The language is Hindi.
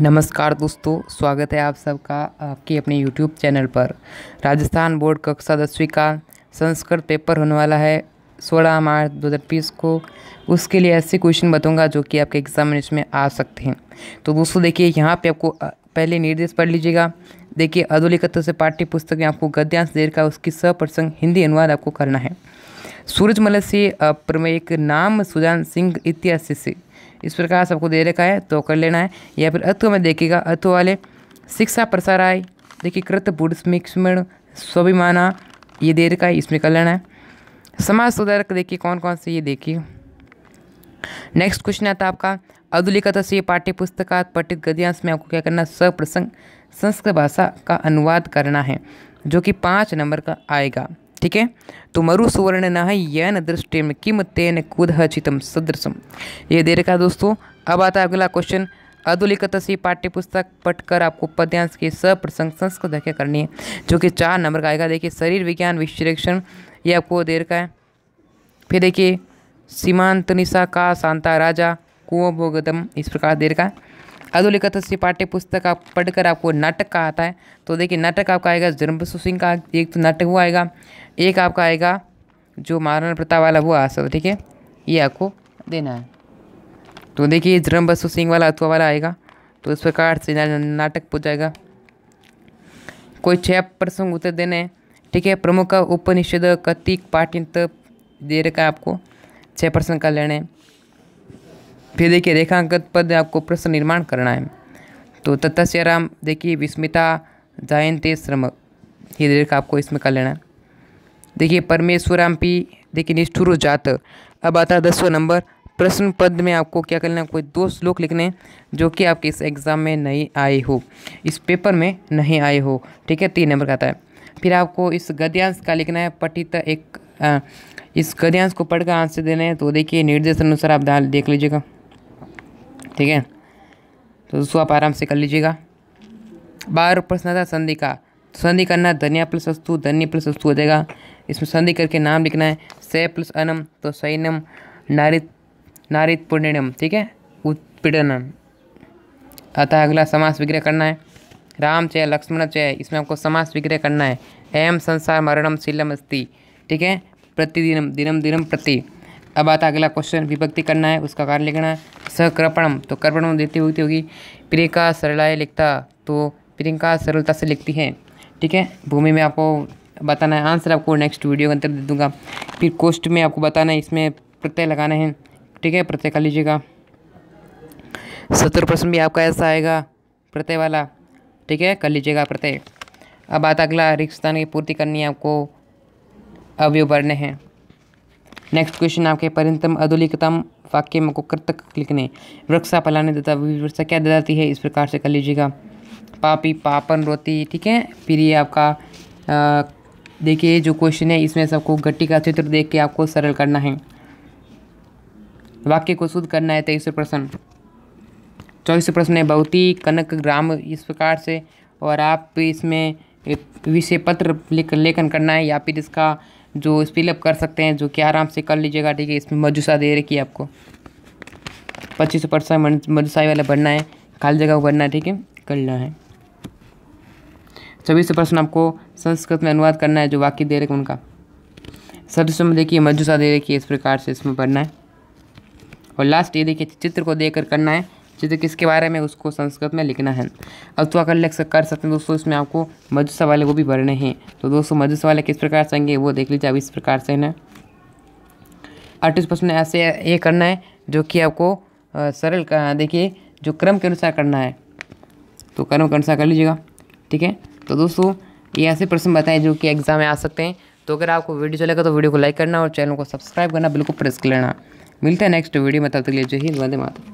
नमस्कार दोस्तों स्वागत है आप सबका आपके अपने YouTube चैनल पर राजस्थान बोर्ड कक्षा दसवीं का संस्कृत पेपर होने वाला है 16 मार्च बीस को उसके लिए ऐसे क्वेश्चन बताऊंगा जो कि आपके एग्जामिनेशन में आ सकते हैं तो दोस्तों देखिए यहाँ पे आपको पहले निर्देश पढ़ लीजिएगा देखिए अधोलिखित से पाठ्य पुस्तक में आपको गद्यांश देर का उसकी सप्रसंग हिंदी अनुवाद आपको करना है सूरजमल से प्रमेय नाम सुजान सिंह इतिहास से इस प्रकार सबको दे रखा है तो कर लेना है या फिर अथ में देखिएगा अथ वाले शिक्षा प्रसार आय देखिए कृत बुद्धिस्मिक्ष्मण स्वाभिमाना ये दे रखा है इसमें कर लेना है समाज सुधारक देखिए कौन कौन से ये देखिए नेक्स्ट क्वेश्चन आता है आपका अधुलिखित से पाठ्य पुस्तक पठित गद्यांश में आपको क्या करना सप्रसंग संस्कृत भाषा का अनुवाद करना है जो कि पाँच नंबर का आएगा ठीक है तो मरु सुवर्ण न यन दृष्टि में किम तेन कुदचितम सदृशम ये दे रखा दोस्तों अब आता है अगला क्वेश्चन अधोलिखित सी पाठ्यपुस्तक पढ़कर आपको पद्यांश के सप्रसंग संस्कृत व्याख्या करनी है जो कि चार नंबर का आएगा देखिए शरीर विज्ञान विश्लेषण ये आपको दे रखा है फिर देखिए सीमांत निशा का शांता राजा कुओं भोगदम इस प्रकार दे रखा है कथा से पाठ्य पुस्तक आप पढ़कर आपको नाटक का आता है तो देखिए नाटक आपका आएगा बसु सिंह का एक तो नाटक हुआ आएगा एक आपका आएगा जो महाराणा प्रताप वाला हुआ आसव ठीक है ये आपको देना है तो देखिए जन्म बसु सिंह वाला अथवा वाला आएगा तो इस प्रकार से नाटक पूछ जाएगा कोई छः प्रसंग उत्तर देने हैं ठीक है प्रमुख का उपनिषद कतिक पाठ्य दे रखा है आपको छः प्रसंग का लेने फिर देखिए रेखांकित पद आपको प्रश्न निर्माण करना है तो तत्स्याराम देखिए विस्मिता जयंते श्रम ये रेखा आपको इसमें कर लेना है देखिए परमेश्वराम पी देखिए निष्ठुर जात अब आता है दसवा नंबर प्रश्न पद में आपको क्या करना है कोई दो श्लोक लिखने जो कि आपके इस एग्ज़ाम में नहीं आए हो इस पेपर में नहीं आए हो ठीक है तीन नंबर का आता है फिर आपको इस गद्यांश का लिखना है पठित एक आ, इस गद्यांश को पढ़कर आंसर देना है तो देखिए निर्देश अनुसार आप देख लीजिएगा ठीक है तो दोस्तों आप आराम से कर लीजिएगा बारह प्रश्न था संधि का तो संधि करना धनिया प्लस वस्तु धन्य प्लस वस्तु हो जाएगा इसमें संधि करके नाम लिखना है से प्लस अनम तो सैनम नारित नारित पुण्यम ठीक है उत्पीड़नम अतः अगला समास विग्रह करना है राम चय लक्ष्मण चय इसमें आपको समास विग्रह करना है एम संसार मरणम शीलम अस्थि ठीक है प्रतिदिनम दिनम दिनम प्रति अब आता अगला क्वेश्चन विभक्ति करना है उसका कारण लिखना है सकर्पणम तो कर्पणम देती हुई होगी प्रियंका सरलाय लिखता तो प्रियंका सरलता से लिखती है ठीक है भूमि में आपको बताना है आंसर आपको नेक्स्ट वीडियो के अंदर दे दूंगा फिर कोस्ट में आपको बताना है इसमें प्रत्यय लगाना है ठीक है प्रत्यय कर लीजिएगा सत्तर प्रश्न भी आपका ऐसा आएगा प्रत्यय वाला ठीक है कर लीजिएगा प्रत्यय अब आता अगला स्थान की पूर्ति करनी है आपको अवयव भरने हैं नेक्स्ट क्वेश्चन आपके परिंतम अधोलिखतम वाक्य में को कृतक लिखने वृक्षा फैलाने तथा वृक्षा क्या दिलाती है इस प्रकार से कर लीजिएगा पापी पापन रोती ठीक है फिर ये आपका देखिए जो क्वेश्चन है इसमें सबको गट्टी का चित्र देख के आपको सरल करना है वाक्य को शुद्ध करना है तेईस प्रश्न चौबीस प्रश्न है बहुत ही कनक ग्राम इस प्रकार से और आप इसमें विषय पत्र लेखन करना है या फिर इसका जो स्पिलअप कर सकते हैं जो कि आराम से कर लीजिएगा ठीक है इसमें मजूसा दे रखी है आपको पच्चीस परसेंट मजूसाई वाला भरना है खाली जगह भरना है ठीक है करना है छब्बीस परसेंट आपको संस्कृत में अनुवाद करना है जो वाक्य दे रहे हैं उनका सदस्यों में देखिए मजूसा दे रखी है इस प्रकार से इसमें भरना है और लास्ट ये देखिए चित्र को देख करना है चित्र तो किसके बारे में उसको संस्कृत में लिखना है अब तो अगर लिख कर सकते हैं दोस्तों इसमें आपको मधु सवाल वो भी भरने हैं तो दोस्तों मधु सवाल किस प्रकार से आएंगे वो देख लीजिए अब इस प्रकार से ना अड़तीस प्रश्न ऐसे ये करना है जो कि आपको सरल देखिए जो क्रम के अनुसार करना है तो क्रम के अनुसार कर लीजिएगा ठीक है तो दोस्तों ये ऐसे प्रश्न बताएं जो कि एग्ज़ाम में आ सकते हैं तो अगर आपको वीडियो चलेगा अच्छा तो वीडियो को लाइक करना और चैनल को सब्सक्राइब करना बिल्कुल प्रेस कर लेना मिलते हैं नेक्स्ट वीडियो में तब तक लीजिए ही वंदे माता